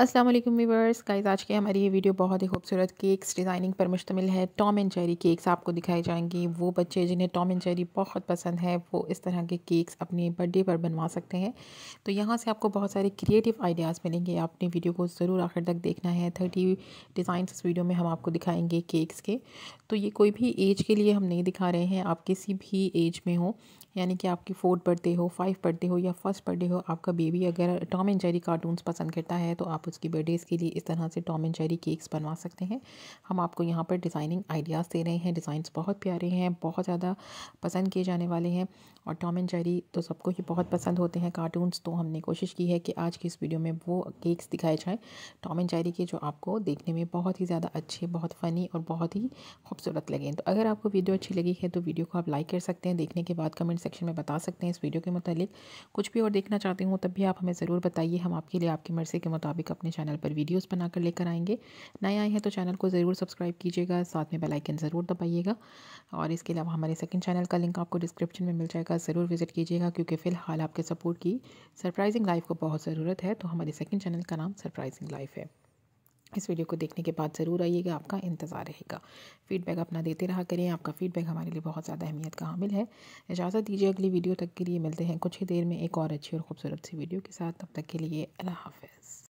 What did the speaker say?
अस्सलाम वालेकुम viewers guys आज की हमारी ये वीडियो बहुत ही खूबसूरत केक्स डिज़ाइनिंग पर मुश्तमिल है टॉम एंड जेरी केक्स आपको दिखाई जाएंगी वो बच्चे जिन्हें टॉम एंड जेरी बहुत पसंद है वो इस तरह के केक्स अपने बर्थडे पर बनवा सकते हैं तो यहाँ से आपको बहुत सारे क्रिएटिव आइडियाज़ मिलेंगे आपने वीडियो को ज़रूर आखिर तक देखना है थर्टी डिज़ाइन इस वीडियो में हम आपको दिखाएँगे केक्स के तो ये कोई भी एज के लिए हम नहीं दिखा रहे हैं आप किसी भी एज में हो यानी कि आपकी फोर्थ बर्थडे हो फाइव बर्थडे हो या फर्स्ट बर्थडे हो आपका बेबी अगर टॉम एंड जेरी कार्टून पसंद करता है तो आप उसकी बर्थडेज़ के लिए इस तरह से टॉम एंड जेरी केक्स बनवा सकते हैं हम आपको यहाँ पर डिज़ाइनिंग आइडियाज़ दे रहे हैं डिज़ाइंस बहुत प्यारे हैं बहुत ज़्यादा पसंद किए जाने वाले हैं और टॉम एंड जेरी तो सबको ही बहुत पसंद होते हैं कार्टून्स तो हमने कोशिश की है कि आज की इस वीडियो में वो केक्स दिखाए जाएँ टॉम एंड जेरी के जो आपको देखने में बहुत ही ज़्यादा अच्छे बहुत फ़नी और बहुत ही खूबसूरत लगे तो अगर आपको वीडियो अच्छी लगी है तो वीडियो को आप लाइक कर सकते हैं देखने के बाद कमेंट सेक्शन में बता सकते हैं इस वीडियो के मुतालिक कुछ भी और देखना चाहते हो तब भी आप हमें ज़रूर बताइए हम आपके लिए आपकी मर्ज़ी के मुताबिक अपने चैनल पर वीडियोस बनाकर लेकर आएंगे नए आए हैं तो चैनल को ज़रूर सब्सक्राइब कीजिएगा साथ में बेल आइकन ज़रूर दबाइएगा और इसके अलावा हमारे सेकंड चैनल का लिंक आपको डिस्क्रिप्शन में मिल जाएगा ज़रूर विजिट कीजिएगा क्योंकि फ़िलहाल आपके सपोर्ट की सरप्राइजिंग लाइफ को बहुत ज़रूरत है तो हमारे सेकेंड चैनल का नाम सरप्राइजिंग लाइफ है इस वीडियो को देखने के बाद ज़रूर आइएगा आपका इंतज़ार रहेगा फीडबैक अपना देते रहा करें आपका फीडबैक हमारे लिए बहुत ज़्यादा अहमियत का हामिल है इजाज़त दीजिए अगली वीडियो तक के लिए मिलते हैं कुछ ही देर में एक और अच्छी और ख़ूबसूरत सी वीडियो के साथ तब तक के लिए अल्लाह हाफ